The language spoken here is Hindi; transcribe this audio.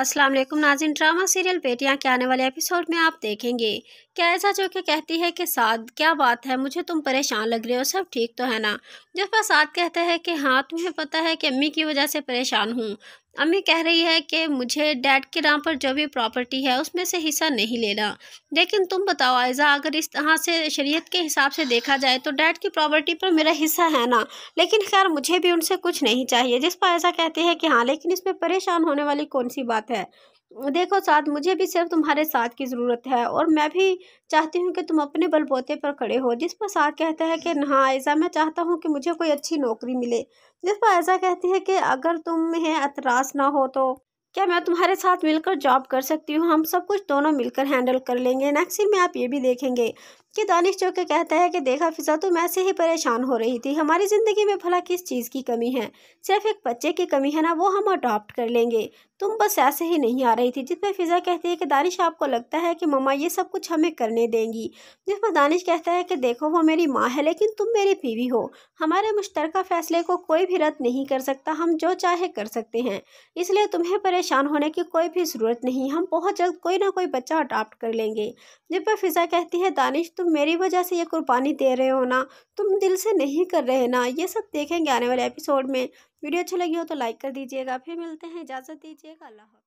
असलम नाजिन ड्रामा सीरियल बेटियां के आने वाले एपिसोड में आप देखेंगे क्या ऐसा जो कि कहती है कि साथ क्या बात है मुझे तुम परेशान लग रहे हो सब ठीक तो है ना जब साथ कहता है कि हाँ तुम्हें पता है कि अम्मी की वजह से परेशान हूँ अम्मी कह रही है कि मुझे डैड के नाम पर जो भी प्रॉपर्टी है उसमें से हिस्सा नहीं लेना लेकिन तुम बताओ आयज़ा अगर इस तरह से शरीयत के हिसाब से देखा जाए तो डैड की प्रॉपर्टी पर मेरा हिस्सा है ना लेकिन खैर मुझे भी उनसे कुछ नहीं चाहिए जिस पर आयज़ा कहते हैं कि हाँ लेकिन इसमें परेशान होने वाली कौन सी बात है देखो साथ मुझे भी सिर्फ तुम्हारे साथ की ज़रूरत है और मैं भी चाहती हूँ कि तुम अपने बलबोते पर खड़े हो जिस पर साथ कहता है कि हाँ ऐसा मैं चाहता हूँ कि मुझे कोई अच्छी नौकरी मिले जिस पर ऐसा कहती है कि अगर तुम्हें एतराज़ ना हो तो क्या मैं तुम्हारे साथ मिलकर जॉब कर सकती हूँ हम सब कुछ दोनों मिलकर हैंडल कर लेंगे नेक्स्ट सीन में आप ये भी देखेंगे कि दानिश चौके कहता है कि देखा फिजा तुम ऐसे ही परेशान हो रही थी हमारी ज़िंदगी में भला किस चीज़ की कमी है सिर्फ एक बच्चे की कमी है ना वो हम अडॉप्ट कर लेंगे तुम बस ऐसे ही नहीं आ रही थी जिसमें फिजा कहती है कि दानिश आपको लगता है कि मम्मा ये सब कुछ हमें करने देंगी जिसमें दानिश कहता है कि देखो वो मेरी माँ है लेकिन तुम मेरी बीवी हो हमारे मुश्तरक फ़ैसले को कोई भी रद्द नहीं कर सकता हम जो चाहे कर सकते हैं इसलिए तुम्हें परेशान परेशान होने की कोई भी ज़रूरत नहीं हम बहुत जल्द कोई ना कोई बच्चा अडाप्ट कर लेंगे पर फिज़ा कहती है दानिश तुम मेरी वजह से ये कुर्बानी दे रहे हो ना तुम दिल से नहीं कर रहे ना ये सब देखेंगे आने वाले एपिसोड में वीडियो अच्छी लगी हो तो लाइक कर दीजिएगा फिर मिलते हैं इजाज़त दीजिएगा अल्लाह